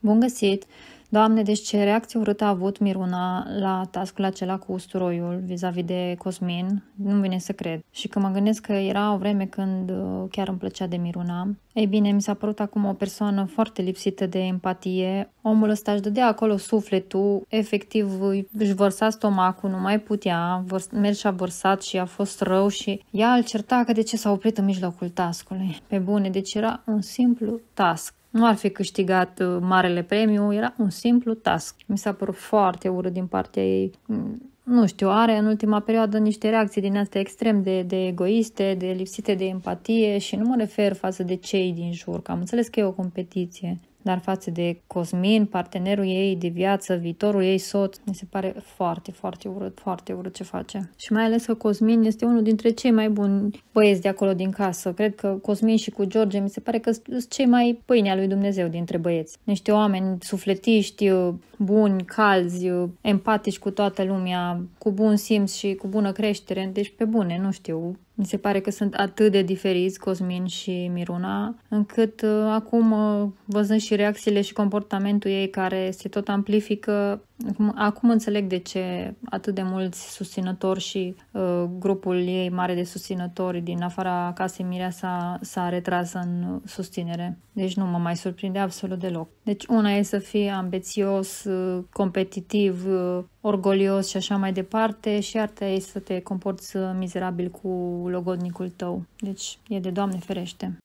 Bun găsit! Doamne, deci ce reacție urâtă a avut Miruna la tascul acela cu usturoiul vis-a-vis de Cosmin, nu vine să cred. Și că mă gândesc că era o vreme când uh, chiar îmi plăcea de Miruna. Ei bine, mi s-a părut acum o persoană foarte lipsită de empatie. Omul ăsta își dădea acolo sufletul, efectiv își vărsa stomacul, nu mai putea, vărs- merg și a vărsat și a fost rău și ea îl certa că de ce s-a oprit în mijlocul tascului. Pe bune, deci era un simplu task nu ar fi câștigat uh, marele premiu, era un simplu task. Mi s-a părut foarte urât din partea ei. Mm, nu știu, are în ultima perioadă niște reacții din astea extrem de, de egoiste, de lipsite de empatie și nu mă refer față de cei din jur, că am înțeles că e o competiție dar față de Cosmin, partenerul ei de viață, viitorul ei soț, mi se pare foarte, foarte urât, foarte urât ce face. Și mai ales că Cosmin este unul dintre cei mai buni băieți de acolo din casă. Cred că Cosmin și cu George mi se pare că sunt cei mai pâinea lui Dumnezeu dintre băieți. Niște oameni sufletiști, buni, calzi, empatici cu toată lumea, cu bun simț și cu bună creștere, deci pe bune, nu știu, mi se pare că sunt atât de diferiți Cosmin și Miruna, încât uh, acum, uh, văzând și reacțiile și comportamentul ei care se tot amplifică, Acum, acum înțeleg de ce atât de mulți susținători și uh, grupul ei mare de susținători din afara casei Mirea s-a retras în susținere. Deci nu mă mai surprinde absolut deloc. Deci una e să fii ambețios, uh, competitiv, uh, orgolios și așa mai departe și alta e să te comporți uh, mizerabil cu logodnicul tău. Deci e de Doamne ferește.